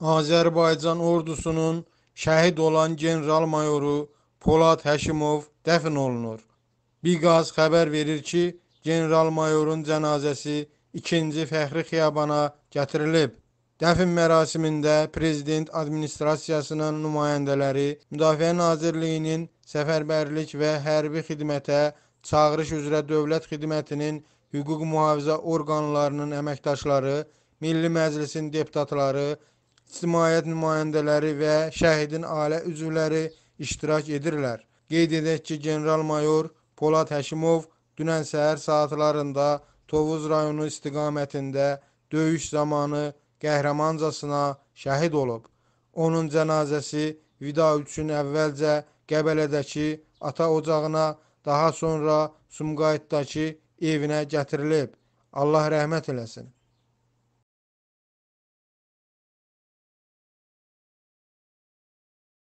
Azərbaycan ordusunun şəhid olan general mayoru Polad Həşimov dəfn olunur. Biqaz xəbər verir ki, general mayorun cənazəsi 2-ci Fəxri Xiyabana gətirilib. Dəfn mərasimində prezident administrasiyasının nümayəndələri Müdafiə Nazirliyinin səfərbərlik və hərbi xidmətə çağırış üzrə dövlət xidmətinin hüquq mühafizə orqanlarının əməkdaşları, Milli Məclisin deputatları, ictimaiyyət nümayəndələri və şəhidin ailə üzvləri iştirak edirlər. Qeyd edək ki, general-mayor Polad Həşimov dünən səhər saatlarında Tovuz rayonu istiqamətində döyüş zamanı qəhrəmancasına şəhid olub. Onun cənazəsi vida üçün əvvəlcə Qəbələdəki ata ocağına, daha sonra Sumqayıtdakı evinə gətirilib. Allah rəhmət eləsin.